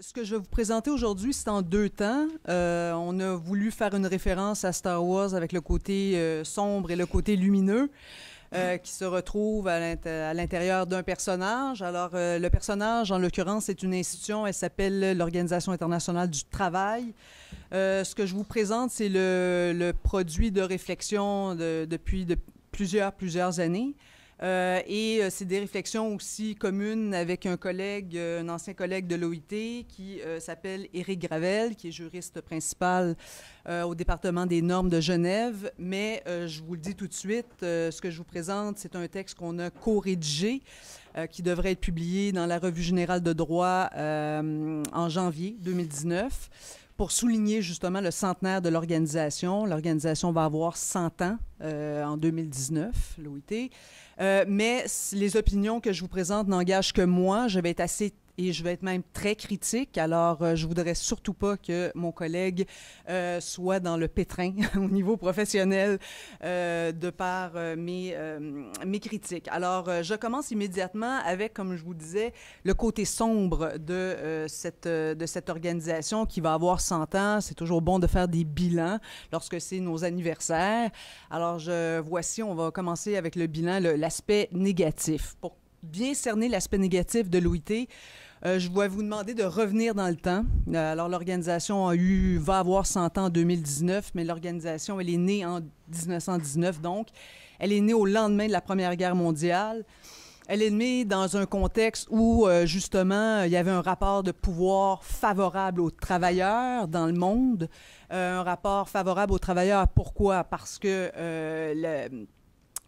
Ce que je vais vous présenter aujourd'hui, c'est en deux temps. Euh, on a voulu faire une référence à Star Wars avec le côté euh, sombre et le côté lumineux. Euh, qui se retrouve à l'intérieur d'un personnage. Alors, le personnage, en l'occurrence, c'est une institution, elle s'appelle l'Organisation internationale du travail. ce que je vous présente, c'est le, produit de réflexion depuis plusieurs, plusieurs années. Euh, et euh, c'est des réflexions aussi communes avec un collègue, euh, un ancien collègue de l'OIT qui s'appelle Éric Gravel, qui est juriste principal au département des normes de Genève. Mais je vous le dis tout de suite, ce que je vous présente, c'est un texte qu'on a co-rédigé qui devrait être publié dans la Revue générale de droit en janvier 2019 pour souligner justement le centenaire de l'organisation. L'organisation va avoir 100 ans euh, en 2019, l'OIT. Euh, mais les opinions que je vous présente n'engagent que moi. Je vais être assez et je vais être même très critique. Alors, je euh, je voudrais surtout pas que mon collègue euh, soit dans le pétrin au niveau professionnel euh, de par mes, mes critiques. Alors, je commence immédiatement avec, comme je vous disais, le côté sombre de, cette, de cette organisation qui va avoir 100 ans. C'est toujours bon de faire des bilans lorsque c'est nos anniversaires. Alors, je, voici, on va commencer avec le bilan, l'aspect négatif. Pour bien cerner l'aspect négatif de l'OIT, euh, je vais vous demander de revenir dans le temps. Euh, alors, l'organisation a eu, va avoir 100 ans en 2019, mais l'organisation, elle est née en 1919, donc. Elle est née au lendemain de la Première Guerre mondiale. Elle est née dans un contexte où, euh, justement, il y avait un rapport de pouvoir favorable aux travailleurs dans le monde. un rapport favorable aux travailleurs, pourquoi? Parce que le,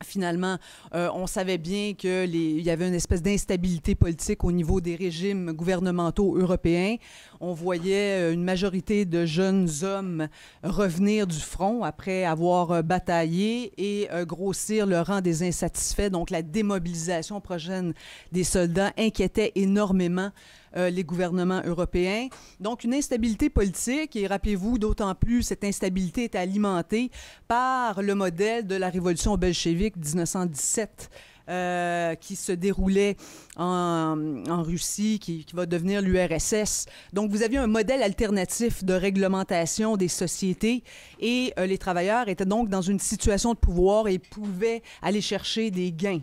finalement, euh, on savait bien qu'il y avait une espèce d'instabilité politique au niveau des régimes gouvernementaux européens. On voyait euh, une majorité de jeunes hommes revenir du front après avoir euh, bataillé et grossir le rang des insatisfaits. Donc la démobilisation prochaine des soldats inquiétait énormément euh, les gouvernements européens. Donc, une instabilité politique, et rappelez-vous, d'autant plus, cette instabilité est alimentée par le modèle de la révolution bolchevique 1917. Euh, qui se déroulait en, Russie, qui, va devenir l'URSS. Donc, vous aviez un modèle alternatif de réglementation des sociétés et euh, les travailleurs étaient donc dans une situation de pouvoir et pouvaient aller chercher des gains.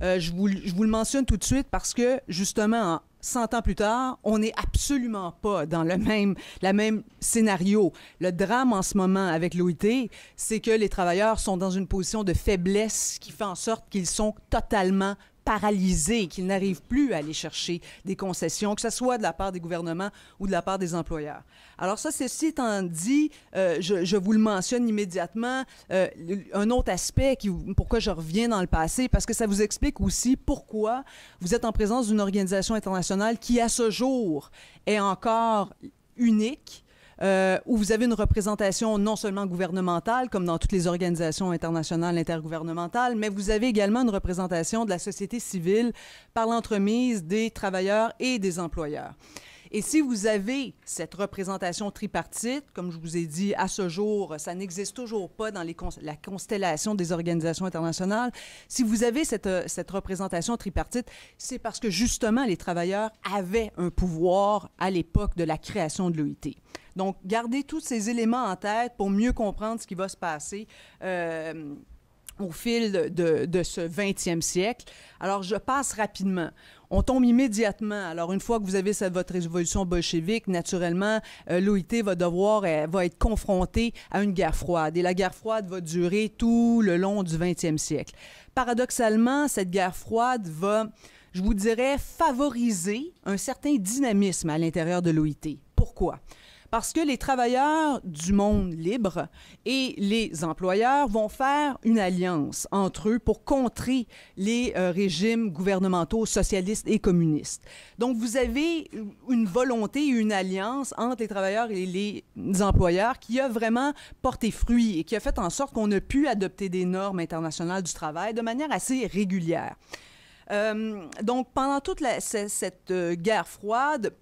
je, vous, je vous le mentionne tout de suite parce que, justement, 100 ans plus tard, on n'est absolument pas dans le même, la même scénario. Le drame en ce moment avec l'OIT, c'est que les travailleurs sont dans une position de faiblesse qui fait en sorte qu'ils sont totalement paralysés, qu'ils n'arrivent plus à aller chercher des concessions, que ce soit de la part des gouvernements ou de la part des employeurs. Alors ça, ceci étant dit, euh, je, vous le mentionne immédiatement, euh, un autre aspect qui, pourquoi je reviens dans le passé, parce que ça vous explique aussi pourquoi vous êtes en présence d'une organisation internationale qui, à ce jour, est encore unique, euh, où vous avez une représentation non seulement gouvernementale, comme dans toutes les organisations internationales intergouvernementales, mais vous avez également une représentation de la société civile par l'entremise des travailleurs et des employeurs. Et si vous avez cette représentation tripartite, comme je vous ai dit, à ce jour, ça n'existe toujours pas dans la constellation des organisations internationales. Si vous avez cette, euh, cette représentation tripartite, c'est parce que justement les travailleurs avaient un pouvoir à l'époque de la création de l'OIT. Donc, gardez tous ces éléments en tête pour mieux comprendre ce qui va se passer. Euh, au fil de, ce 20e siècle. Alors, je passe rapidement. On tombe immédiatement. Alors, une fois que vous avez votre révolution bolchevique, naturellement, euh, l'OIT va devoir, euh, va être confrontée à une guerre froide. Et la guerre froide va durer tout le long du 20e siècle. Paradoxalement, cette guerre froide va, je vous dirais, favoriser un certain dynamisme à l'intérieur de l'OIT. Pourquoi? Parce que les travailleurs du monde libre et les employeurs vont faire une alliance entre eux pour contrer les euh, régimes gouvernementaux socialistes et communistes. Donc, vous avez une volonté, une alliance entre les travailleurs et les, employeurs qui a vraiment porté fruit et qui a fait en sorte qu'on a pu adopter des normes internationales du travail de manière assez régulière. Euh, donc, pendant toute cette, euh, guerre froide,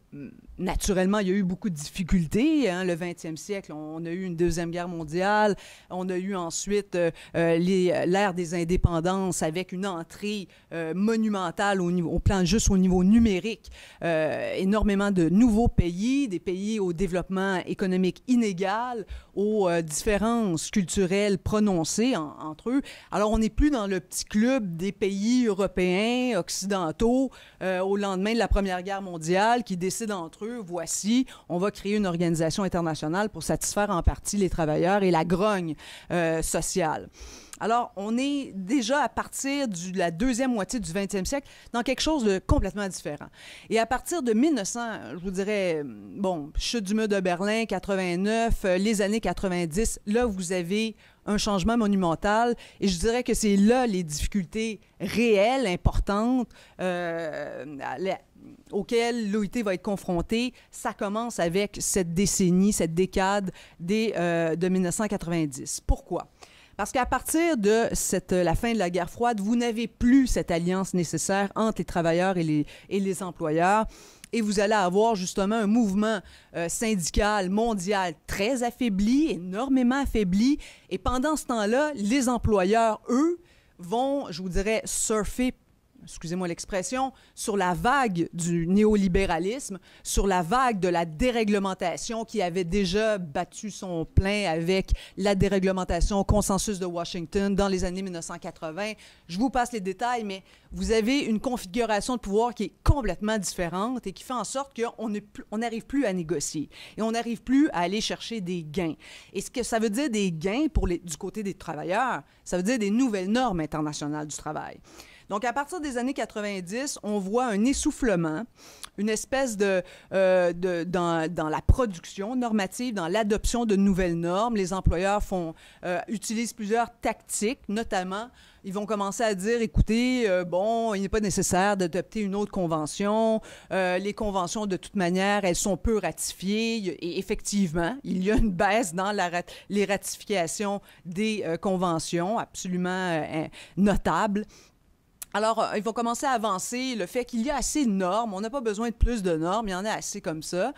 naturellement, il y a eu beaucoup de difficultés. Hein, le 20e siècle, on, a eu une Deuxième Guerre mondiale. On a eu ensuite euh, euh, euh, l'ère des indépendances avec une entrée monumentale au, niveau, plan juste au niveau numérique. énormément de nouveaux pays, des pays au développement économique inégal, aux différences culturelles prononcées entre eux. Alors, on n'est plus dans le petit club des pays européens, occidentaux, au lendemain de la Première Guerre mondiale qui d'entre eux, voici, on va créer une organisation internationale pour satisfaire en partie les travailleurs et la grogne euh, sociale. Alors, on est déjà à partir de la deuxième moitié du 20e siècle dans quelque chose de complètement différent. Et à partir de 1900, je vous dirais, bon, chute du mur de Berlin, 89, euh, les années 90, là, vous avez un changement monumental. Et je dirais que c'est là les difficultés réelles, importantes, euh, auxquelles l'OIT va être confrontée. Ça commence avec cette décennie, cette décade des, euh, de 1990. Pourquoi? Parce qu'à partir de cette, la fin de la guerre froide, vous n'avez plus cette alliance nécessaire entre les travailleurs et les, et les employeurs et vous allez avoir justement un mouvement euh, syndical mondial très affaibli, énormément affaibli. Et pendant ce temps-là, les employeurs, eux, vont, je vous dirais, surfer excusez-moi l'expression, sur la vague du néolibéralisme, sur la vague de la déréglementation qui avait déjà battu son plein avec la déréglementation au consensus de Washington dans les années 1980. Je vous passe les détails, mais vous avez une configuration de pouvoir qui est complètement différente et qui fait en sorte qu'on n'arrive plus à négocier et on n'arrive plus à aller chercher des gains. Et ce que ça veut dire des gains pour les, du côté des travailleurs, ça veut dire des nouvelles normes internationales du travail. Donc, à partir des années 90, on voit un essoufflement, une espèce de, euh, dans, la production normative, dans l'adoption de nouvelles normes. Les employeurs font, euh, utilisent plusieurs tactiques, notamment ils vont commencer à dire, écoutez, euh, bon, il n'est pas nécessaire d'adopter une autre convention. les conventions, de toute manière, elles sont peu ratifiées. Et effectivement, il y a une baisse dans les ratifications des conventions, absolument notable. Alors, euh, ils vont commencer à avancer le fait qu'il y a assez de normes, on n'a pas besoin de plus de normes, il y en a assez comme ça.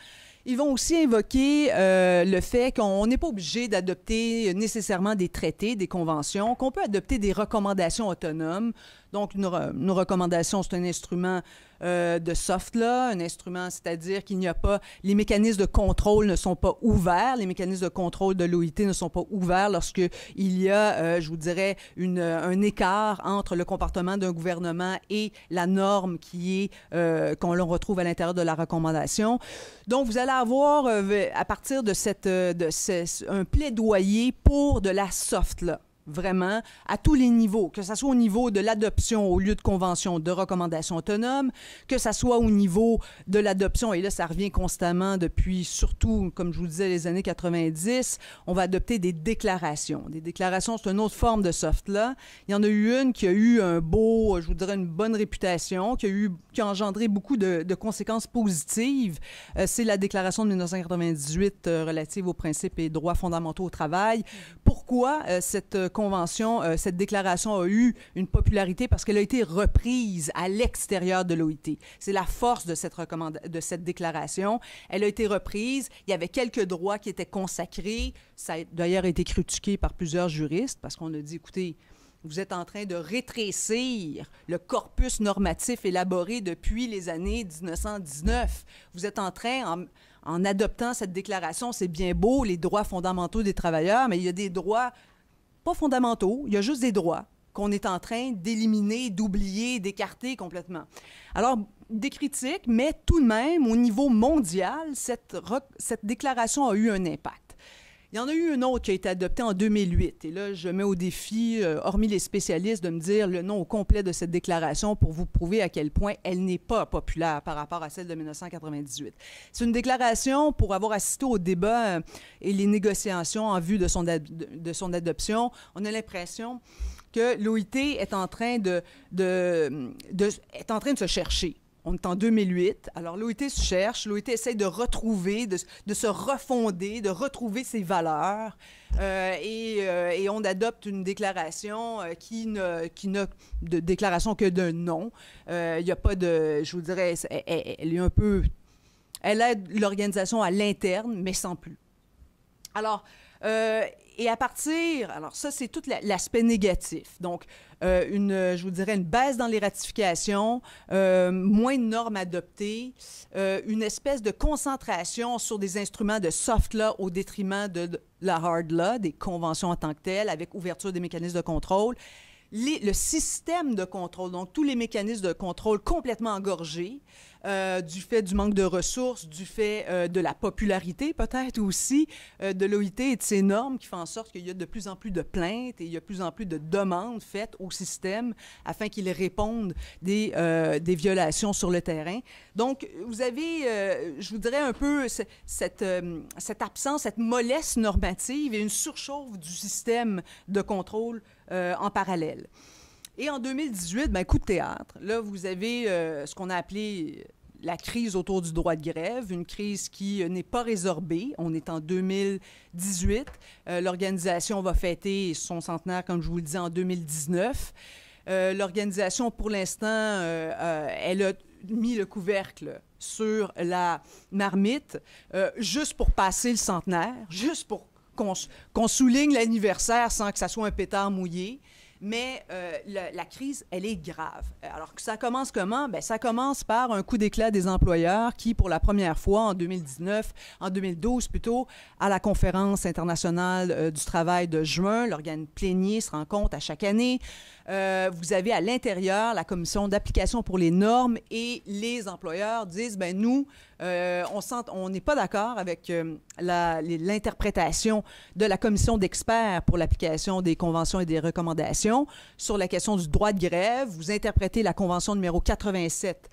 Ils vont aussi invoquer euh, le fait qu'on n'est pas obligé d'adopter nécessairement des traités, des conventions, qu'on peut adopter des recommandations autonomes donc, euh, nos, recommandations, c'est un instrument euh, de soft là, un instrument, c'est-à-dire qu'il n'y a pas, les mécanismes de contrôle ne sont pas ouverts, les mécanismes de contrôle de l'OIT ne sont pas ouverts lorsque il y a, euh, je vous dirais, un écart entre le comportement d'un gouvernement et la norme qui est qu'on l'on retrouve à l'intérieur de la recommandation. Donc, vous allez avoir à partir de cette, de un plaidoyer pour de la soft là vraiment, à tous les niveaux, que ce soit au niveau de l'adoption au lieu de convention de recommandation autonome, que ce soit au niveau de l'adoption, et là, ça revient constamment depuis, surtout, comme je vous disais, les années 90, on va adopter des déclarations. Des déclarations, c'est une autre forme de soft-là. Il y en a eu une qui a eu un beau, je vous dirais, une bonne réputation, qui a, eu, qui engendré beaucoup de, conséquences positives. Euh, c'est la déclaration de 1998 euh, relative aux principes et droits fondamentaux au travail. Pourquoi euh, cette Convention, euh, cette déclaration a eu une popularité parce qu'elle a été reprise à l'extérieur de l'OIT. C'est la force de cette, de cette déclaration. Elle a été reprise. Il y avait quelques droits qui étaient consacrés. Ça a d'ailleurs été critiqué par plusieurs juristes parce qu'on a dit, écoutez, vous êtes en train de rétrécir le corpus normatif élaboré depuis les années 1919. Vous êtes en train, en, en adoptant cette déclaration, c'est bien beau, les droits fondamentaux des travailleurs, mais il y a des droits pas fondamentaux, il y a juste des droits qu'on est en train d'éliminer, d'oublier, d'écarter complètement. Alors, des critiques, mais tout de même, au niveau mondial, cette, cette déclaration a eu un impact. Il y en a eu une autre qui a été adoptée en 2008. Et là, je mets au défi, euh, hormis les spécialistes, de me dire le nom au complet de cette déclaration pour vous prouver à quel point elle n'est pas populaire par rapport à celle de 1998. C'est une déclaration pour avoir assisté au débat euh, et les négociations en vue de son, adoption. On a l'impression que l'OIT est en train de se chercher. On est en 2008. Alors, l'OIT se cherche. L'OIT essaie de retrouver, de, se refonder, de retrouver ses valeurs. Euh, euh, et, on adopte une déclaration euh, qui n'a de déclaration que d'un nom. Il n'y a pas de, je vous dirais, elle, est un peu, elle aide l'organisation à l'interne, mais sans plus. Alors, et à partir, alors ça, c'est tout l'aspect négatif. Donc, euh, une, je vous dirais, une baisse dans les ratifications, euh, moins de normes adoptées, euh, une espèce de concentration sur des instruments de soft law au détriment de la hard law, des conventions en tant que telles, avec ouverture des mécanismes de contrôle le système de contrôle, donc tous les mécanismes de contrôle complètement engorgés, euh, du fait du manque de ressources, du fait euh, de la popularité peut-être aussi euh, de l'OIT et de ses normes qui font en sorte qu'il y a de plus en plus de plaintes et il y a de plus en plus de demandes faites au système afin qu'il réponde des, violations sur le terrain. Donc, vous avez, je voudrais un peu cette, cette absence, cette mollesse normative et une surchauffe du système de contrôle euh, en parallèle. Et en 2018, ben, coup de théâtre. Là, vous avez euh, ce qu'on a appelé la crise autour du droit de grève, une crise qui n'est pas résorbée. On est en 2018. Euh, l'organisation va fêter son centenaire, comme je vous le disais, en 2019. L'organisation, pour l'instant, elle a mis le couvercle sur la marmite juste pour passer le centenaire, juste pour qu'on souligne l'anniversaire sans que ça soit un pétard mouillé. Mais euh, la, crise, elle est grave. Alors que ça commence comment? Ben, ça commence par un coup d'éclat des employeurs qui, pour la première fois en 2019, en 2012 plutôt, à la conférence internationale euh, du travail de juin, l'organe plénier se rend compte à chaque année, euh, vous avez à l'intérieur la commission d'application pour les normes et les employeurs disent, ben nous, euh, on n'est pas d'accord avec euh, l'interprétation de la commission d'experts pour l'application des conventions et des recommandations sur la question du droit de grève. Vous interprétez la convention numéro 87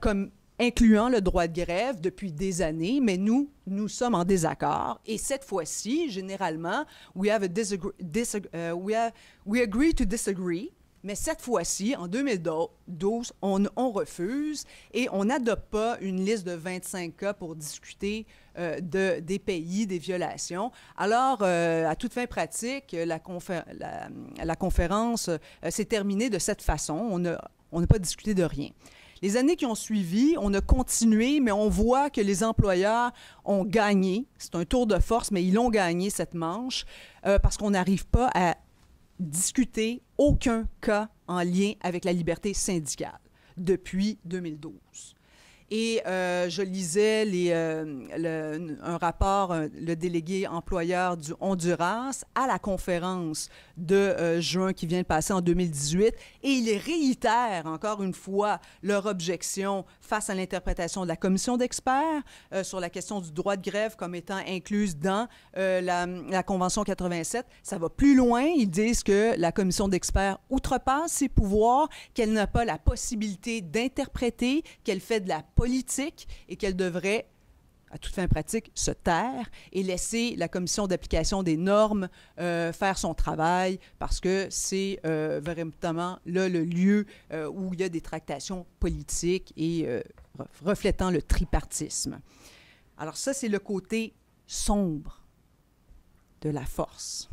comme incluant le droit de grève depuis des années, mais nous, nous sommes en désaccord. Et cette fois-ci, généralement, we, have euh, we, agree to disagree. Mais cette fois-ci, en 2012, on, refuse et on n'adopte pas une liste de 25 cas pour discuter euh, de, des pays, des violations. Alors, euh, à toute fin pratique, la, la, conférence s'est terminée de cette façon. On n'a pas discuté de rien. Les années qui ont suivi, on a continué, mais on voit que les employeurs ont gagné. C'est un tour de force, mais ils ont gagné, cette manche, euh, parce qu'on n'arrive pas à discuter aucun cas en lien avec la liberté syndicale depuis 2012. Et euh, je lisais les, euh, un rapport, euh, le délégué employeur du Honduras à la conférence de juin qui vient de passer en 2018. Et ils réitèrent encore une fois leur objection face à l'interprétation de la commission d'experts sur la question du droit de grève comme étant incluse dans la, la, Convention 87. Ça va plus loin. Ils disent que la commission d'experts outrepasse ses pouvoirs, qu'elle n'a pas la possibilité d'interpréter, qu'elle fait de la politique et qu'elle devrait à toute fin pratique, se taire et laisser la commission d'application des normes euh, faire son travail parce que c'est euh, véritablement là le lieu euh, où il y a des tractations politiques et euh, reflétant le tripartisme. Alors ça, c'est le côté sombre de la force.